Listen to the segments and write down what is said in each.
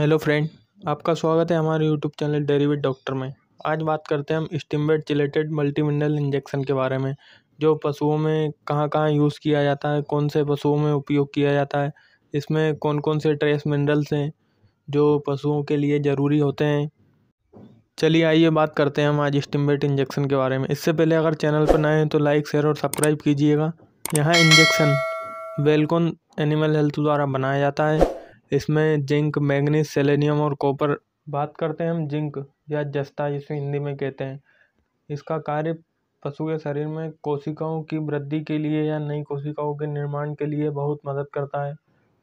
hello friend आपका स्वागत है हमारे यूट्यूब चैनल डेरीवेट डॉक्टर में आज बात करते हैं हम स्टिमबेट चिलेटेड मल्टीमिनरल इंजेक्शन के बारे में जो पशुओं में कहाँ कहाँ यूज़ किया जाता है कौन से पशुओं में उपयोग किया जाता है इसमें कौन कौन से ट्रेस मिनरल्स हैं जो पशुओं के लिए ज़रूरी होते हैं चलिए आइए बात करते हैं हम आज स्टिमबेट इंजेक्शन के बारे में इससे पहले अगर चैनल पर नए हैं तो लाइक शेयर और सब्सक्राइब कीजिएगा यहाँ इंजेक्शन वेलकॉन एनिमल हेल्थ द्वारा बनाया जाता है इसमें जिंक मैंगनीज सेलेनियम और कॉपर बात करते हैं हम जिंक या जस्ता जिसे हिंदी में कहते हैं इसका कार्य पशु के शरीर में कोशिकाओं की वृद्धि के लिए या नई कोशिकाओं के निर्माण के लिए बहुत मदद करता है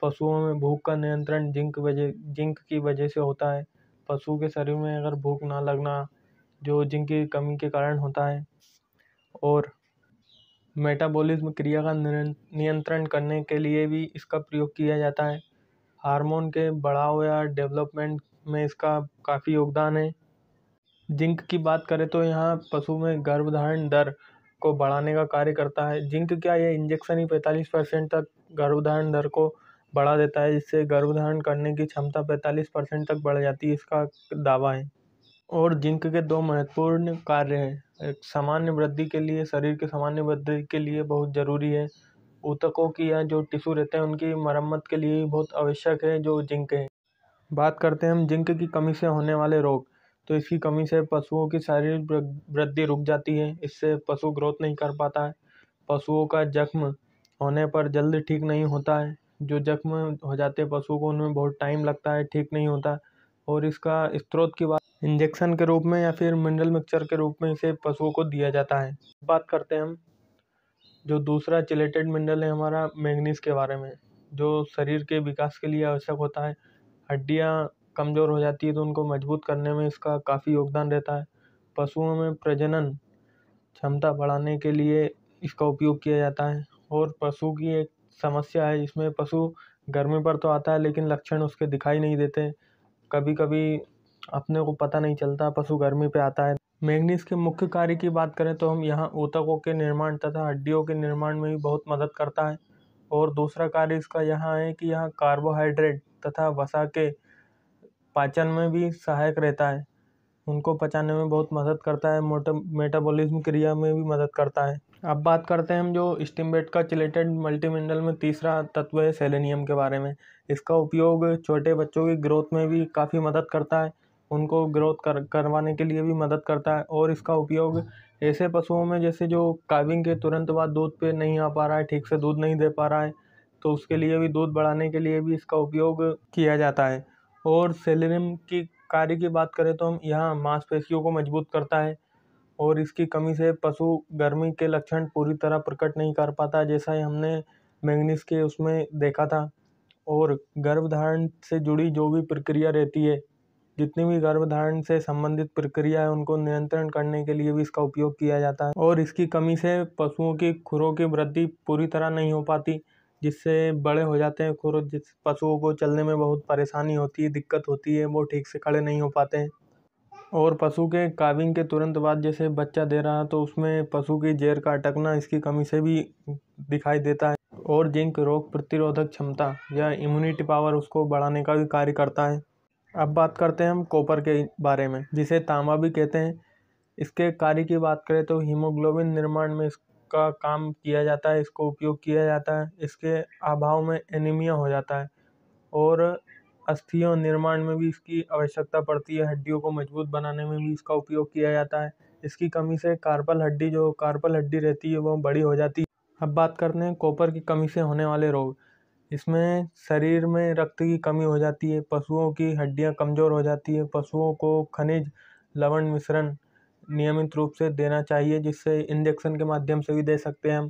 पशुओं में भूख का नियंत्रण जिंक वजह जिंक की वजह से होता है पशु के शरीर में अगर भूख ना लगना जो जिंक की कमी के कारण होता है और मेटाबॉलिज्म क्रिया का नियंत्रण करने के लिए भी इसका प्रयोग किया जाता है हार्मोन के बढ़ाव या डेवलपमेंट में इसका काफ़ी योगदान है जिंक की बात करें तो यहाँ पशु में गर्भधारण दर को बढ़ाने का कार्य करता है जिंक क्या यह इंजेक्शन ही पैंतालीस परसेंट तक गर्भधारण दर को बढ़ा देता है जिससे गर्भधारण करने की क्षमता पैंतालीस परसेंट तक बढ़ जाती है इसका दावा है और जिंक के दो महत्वपूर्ण कार्य हैं एक सामान्य वृद्धि के लिए शरीर के सामान्य वृद्धि के लिए बहुत ज़रूरी है ऊतकों की या जो टिश्यू रहते हैं उनकी मरम्मत के लिए बहुत आवश्यक है जो जिंक है बात करते हैं हम जिंक की कमी से होने वाले रोग तो इसकी कमी से पशुओं की शारीरिक वृद्धि रुक जाती है इससे पशु ग्रोथ नहीं कर पाता है पशुओं का जख्म होने पर जल्द ठीक नहीं होता है जो जख्म हो जाते हैं पशुओं को उनमें बहुत टाइम लगता है ठीक नहीं होता और इसका स्त्रोत की बात इंजेक्शन के रूप में या फिर मिनरल मिक्सचर के रूप में इसे पशुओं को दिया जाता है बात करते हैं हम जो दूसरा चिलेटेड मिनरल है हमारा मैंगनीज़ के बारे में जो शरीर के विकास के लिए आवश्यक होता है हड्डियाँ कमज़ोर हो जाती है तो उनको मजबूत करने में इसका काफ़ी योगदान रहता है पशुओं में प्रजनन क्षमता बढ़ाने के लिए इसका उपयोग किया जाता है और पशु की एक समस्या है इसमें पशु गर्मी पर तो आता है लेकिन लक्षण उसके दिखाई नहीं देते कभी कभी अपने को पता नहीं चलता पशु गर्मी पे आता है मैंगनीज के मुख्य कार्य की बात करें तो हम यहाँ ऊतकों के निर्माण तथा हड्डियों के निर्माण में भी बहुत मदद करता है और दूसरा कार्य इसका यहाँ है कि यहाँ कार्बोहाइड्रेट तथा वसा के पाचन में भी सहायक रहता है उनको पचाने में बहुत मदद करता है मोटो मेटाबोलिज्म क्रिया में भी मदद करता है अब बात करते हैं हम जो स्टिमबेट का चिलेटेड मल्टीमिनरल में तीसरा तत्व है सेलेनियम के बारे में इसका उपयोग छोटे बच्चों की ग्रोथ में भी काफ़ी मदद करता है उनको ग्रोथ कर करवाने के लिए भी मदद करता है और इसका उपयोग ऐसे पशुओं में जैसे जो काविंग के तुरंत बाद दूध पे नहीं आ पा रहा है ठीक से दूध नहीं दे पा रहा है तो उसके लिए भी दूध बढ़ाने के लिए भी इसका उपयोग किया जाता है और सेलेनियम की कार्य की बात करें तो हम यहाँ मांसपेशियों को मजबूत करता है और इसकी कमी से पशु गर्मी के लक्षण पूरी तरह प्रकट नहीं कर पाता जैसा ही हमने मैंगनीस के उसमें देखा था और गर्भधारण से जुड़ी जो भी प्रक्रिया रहती है जितनी भी गर्भधारण से संबंधित प्रक्रिया है उनको नियंत्रण करने के लिए भी इसका उपयोग किया जाता है और इसकी कमी से पशुओं की खुरों की वृद्धि पूरी तरह नहीं हो पाती जिससे बड़े हो जाते हैं खुर जिस पशुओं को चलने में बहुत परेशानी होती है दिक्कत होती है वो ठीक से खड़े नहीं हो पाते हैं और पशु के काविंग के तुरंत बाद जैसे बच्चा दे रहा है तो उसमें पशु की जेर का अटकना इसकी कमी से भी दिखाई देता है और जिंक रोग प्रतिरोधक क्षमता या इम्यूनिटी पावर उसको बढ़ाने का भी कार्य करता है अब बात करते हैं हम कॉपर के बारे में जिसे तांबा भी कहते हैं इसके कार्य की बात करें तो हीमोग्लोबिन निर्माण में इसका काम किया जाता है इसको उपयोग किया जाता है इसके अभाव में एनीमिया हो जाता है और अस्थियों निर्माण में भी इसकी आवश्यकता पड़ती है हड्डियों को मजबूत बनाने में भी इसका उपयोग किया जाता है इसकी कमी से कार्पल हड्डी जो कार्पल हड्डी रहती है वो बड़ी हो जाती है अब बात करते हैं कॉपर की कमी से होने वाले रोग इसमें शरीर में रक्त की कमी हो जाती है पशुओं की हड्डियाँ कमज़ोर हो जाती है पशुओं को खनिज लवण मिश्रण नियमित रूप से देना चाहिए जिससे इंजेक्शन के माध्यम से भी दे सकते हैं हम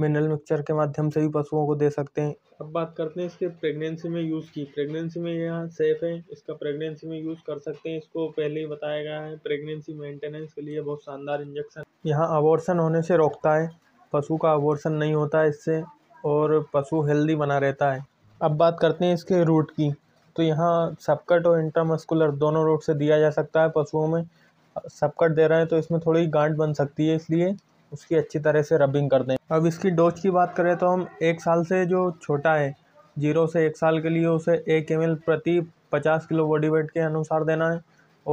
मिनरल मिक्सचर के माध्यम से भी पशुओं को दे सकते हैं अब बात करते हैं इसके प्रेगनेंसी में यूज़ की प्रेगनेंसी में यहाँ सेफ़ है इसका प्रेगनेंसी में यूज़ कर सकते हैं इसको पहले ही बताया गया है प्रेगनेंसी मेंटेनेंस के लिए बहुत शानदार इंजेक्शन यहाँ अबॉर्सन होने से रोकता है पशु का अबॉर्सन नहीं होता है इससे और पशु हेल्दी बना रहता है अब बात करते हैं इसके रूट की तो यहाँ सबकट और इंट्रामस्कुलर दोनों रूट से दिया जा सकता है पशुओं में सबकट दे रहे हैं तो इसमें थोड़ी गांठ बन सकती है इसलिए उसकी अच्छी तरह से रबिंग कर दें अब इसकी डोज की बात करें तो हम एक साल से जो छोटा है जीरो से एक साल के लिए उसे एक एम प्रति पचास किलो बॉडी वेट के अनुसार देना है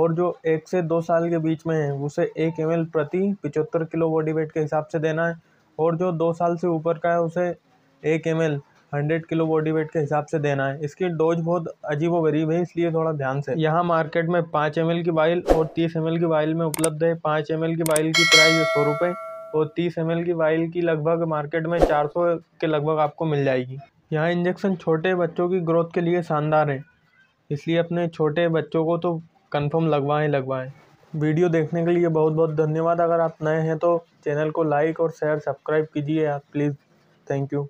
और जो एक से दो साल के बीच में है उसे एक एम प्रति पिचहत्तर किलो बॉडी वेट के हिसाब से देना है और जो दो साल से ऊपर का है उसे एक M L hundred kilo body weight के हिसाब से देना है इसकी डोज बहुत अजीब व गरीब है इसलिए थोड़ा ध्यान से यहाँ मार्केट में पाँच एम की बाइल और तीस एम की बाइल में उपलब्ध है पाँच एम की बाइल की प्राइस सौ रुपये और तीस एम की बाइल की लगभग मार्केट में चार सौ के लगभग आपको मिल जाएगी यहाँ इंजेक्शन छोटे बच्चों की ग्रोथ के लिए शानदार है इसलिए अपने छोटे बच्चों को तो कन्फर्म लगवाएं लगवाएं वीडियो देखने के लिए बहुत बहुत धन्यवाद अगर आप नए हैं तो चैनल को लाइक और शेयर सब्सक्राइब कीजिए आप प्लीज़ थैंक यू